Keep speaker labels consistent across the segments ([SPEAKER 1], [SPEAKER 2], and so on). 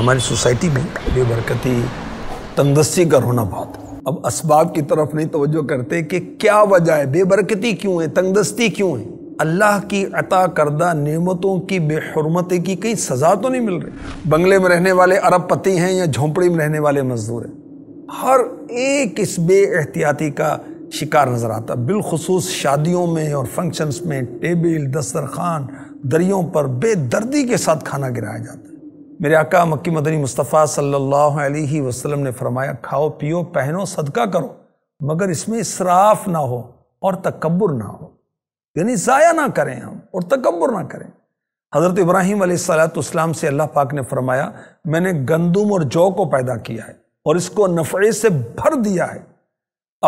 [SPEAKER 1] हमारी सोसाइटी में बेबरकती तंदस्ती का रोना बहुत अब इसबाब की तरफ नहीं तोज्जो करते कि क्या वजह है बेबरकती क्यों है तंगदस्ती क्यों है अल्लाह की अता करदा नेमतों की बेहरमती की कहीं सज़ा तो नहीं मिल रही बंगले में रहने वाले अरब पति हैं या झोंपड़ी में रहने वाले मजदूर हैं हर एक इस बे एहतियाती का शिकार नज़र आता बिलखसूस शादियों में और फंक्शंस में टेबल दस्तरखान दरियों पर बेदर्दी के साथ खाना गिराया जाता है मेरे आका मक्की मदनी मुस्तफ़ा सल्लल्लाहु अलैहि वसल्लम ने फरमाया खाओ पियो पहनो सदका करो मगर इसमें इसराफ ना हो और तकबर ना हो यानी ज़ाया ना करें हम और तकबर ना करें हज़रत इब्राहिम सलाम से अल्लाह पाक ने फरमाया मैंने गंदुम और जौ को पैदा किया है और इसको नफ़े से भर दिया है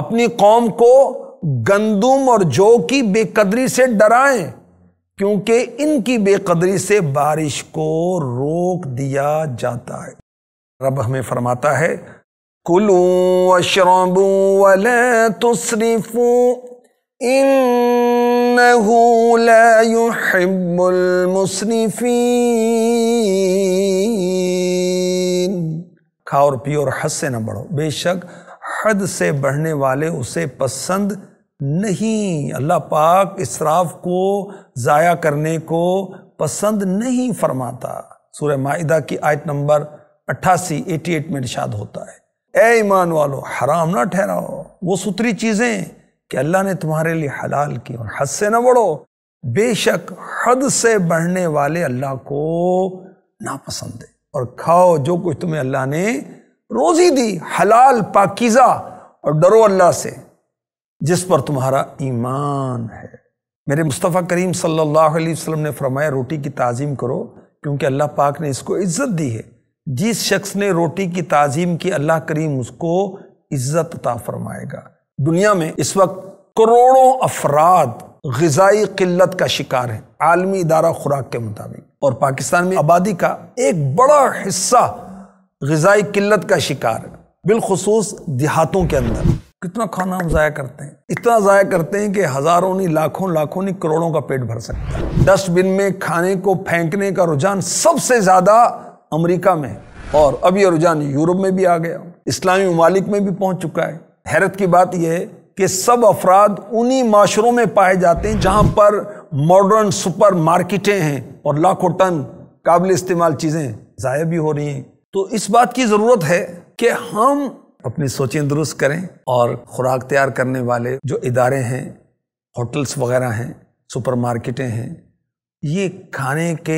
[SPEAKER 1] अपनी कौम को गंदुम और जौ की बेकदरी से डराएं क्योंकि इनकी बेकदरी से बारिश को रोक दिया जाता है रब हमें फरमाता है कुलू अशरबू वल तुसरिफू खाओ और पियो और हद से न बढ़ो बेशक हद से बढ़ने वाले उसे पसंद नहीं अल्लाह पाक इसराफ को ज़ाया करने को पसंद नहीं फरमाता सूर्य माहिदा की आयत नंबर अट्ठासी एटी एट में निशाद होता है ए ईमान वालो हराम ना ठहराओ वो सुथरी चीज़ें कि अल्लाह ने तुम्हारे लिए हलाल की और हद से ना बढ़ो बेशक हद से बढ़ने वाले अल्लाह को नापसंद है और खाओ जो कुछ तुम्हें अल्लाह ने रोज़ी दी हलाल पाकिज़ा और डरो अल्लाह से जिस पर तुम्हारा ईमान है मेरे मुस्तफ़ा करीम सल्लल्लाहु अलैहि वसल्लम ने फरमाया रोटी की ताज़ीम करो क्योंकि अल्लाह पाक ने इसको इज़्ज़त दी है जिस शख्स ने रोटी की ताज़ीम की अल्लाह करीम उसको इज़्ज़त ता फरमाएगा दुनिया में इस वक्त करोड़ों अफराद गजाई किल्लत का शिकार है आलमी इदारा खुराक के मुताबिक और पाकिस्तान में आबादी का एक बड़ा हिस्सा गजाई किल्लत का शिकार है बिलखसूस देहातों के अंदर कितना खाना हम ज़ाया करते हैं इतना ज़ाया करते हैं कि हज़ारों नहीं लाखों लाखों नहीं करोड़ों का पेट भर सकता है डस्टबिन में खाने को फेंकने का रुझान सबसे ज़्यादा अमेरिका में और अब यह रुझान यूरोप में भी आ गया इस्लामी ममालिक में भी पहुंच चुका है हैरत की बात यह है कि सब अफराद उन्हीं माशरों में पाए जाते हैं जहाँ पर मॉडर्न सुपर मार्केटें हैं और लाखों टन काबिल इस्तेमाल चीज़ें ज़ाया भी हो रही हैं तो इस बात की ज़रूरत है कि हम अपनी सोचें दुरुस्त करें और ख़ुराक तैयार करने वाले जो इदारे हैं होटल्स वगैरह हैं सुपरमार्केटें हैं ये खाने के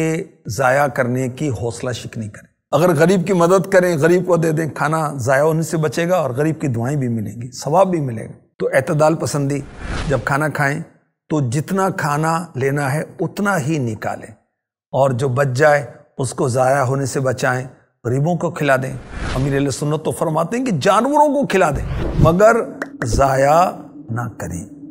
[SPEAKER 1] ज़ाया करने की हौसला शिकनी करें अगर गरीब की मदद करें गरीब को दे दें खाना ज़ाया होने से बचेगा और गरीब की दुआएं भी मिलेंगी सवाब भी मिलेगा तो अतदाल पसंदी जब खाना खाएं तो जितना खाना लेना है उतना ही निकालें और जो बच जाए उसको ज़ाया होने से बचाएं गरीबों को खिला दें अमीर सुन्नत तो फरमाते हैं कि जानवरों को खिला दें मगर ज़ाया ना करें